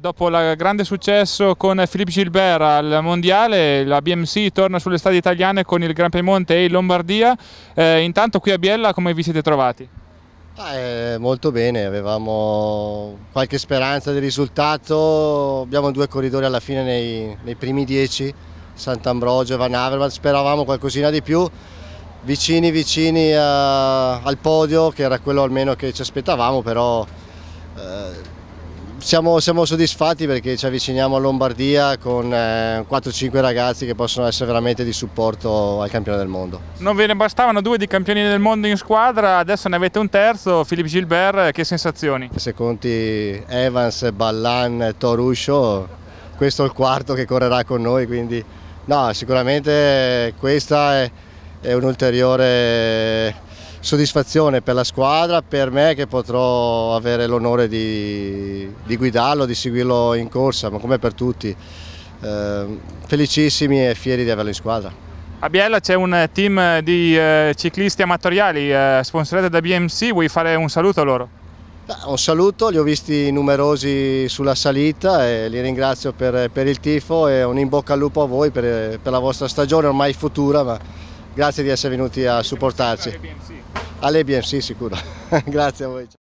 dopo il grande successo con Filippo Gilbert al Mondiale, la BMC torna sulle strade italiane con il Gran Piemonte e il Lombardia. Eh, intanto qui a Biella come vi siete trovati? Eh, molto bene, avevamo qualche speranza di risultato, abbiamo due corridori alla fine nei, nei primi dieci, Sant'Ambrogio e Van Averman, speravamo qualcosina di più, vicini vicini a, eh, al podio che era quello almeno che ci aspettavamo, però... Eh, siamo, siamo, soddisfatti perché ci avviciniamo a Lombardia con eh, 4-5 ragazzi che possono essere veramente di supporto al campione del mondo. Non ve ne bastavano due di campioni del mondo in squadra, adesso ne avete un terzo, Philippe Gilbert, che sensazioni? Se conti Evans, Ballan, Toruscio, questo è il quarto che correrà con noi, quindi no, sicuramente questa è, è un'ulteriore soddisfazione per la squadra, per me che potrò avere l'onore di, di, guidarlo, di seguirlo in corsa, ma come per tutti, eh, felicissimi e fieri di averlo in squadra. A Biella c'è un team di eh, ciclisti amatoriali eh, sponsorizzati da BMC, vuoi fare un saluto a loro? Un saluto, li ho visti numerosi sulla salita e li ringrazio per, per il tifo e un in bocca al lupo a voi per, per la vostra stagione ormai futura. Ma Grazie di essere venuti a supportarci. Alle BMC sicuro. Grazie a voi.